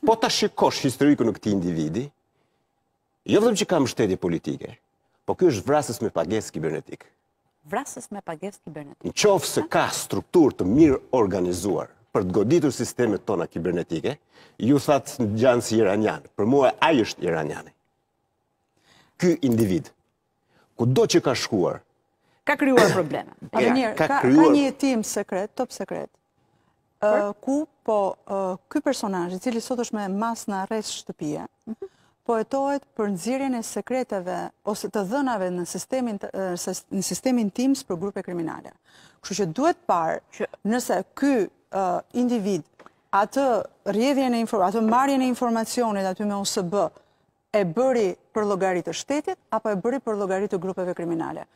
Po ta shikosh historiku në këti individi, jo vëllëm që ka mështetje politike, po kjo është vrasës me pages kibernetik. Vrasës me pages kibernetik. Në qofë se ka struktur të mirë organizuar për të goditur sistemet tona kibernetike, ju thatë në gjanë si iranian, për mua ajë është iraniani. Ky individ, ku do që ka shkuar... Ka kryuar probleme. Ka një tim sekret, top sekret, ku po këj personajë, cili sot është me mas në arrest shtëpije, mhm. po e tohet për nëzirjen e sekreteve ose të dhënave në sistemin tims për grupe kriminale. Kështë që duhet parë nëse ky individ atë rjedhjen e informacionit, atë marjen e informacionit aty me OSB e bëri për logaritë shtetit apo e bëri për logaritë grupeve kriminale.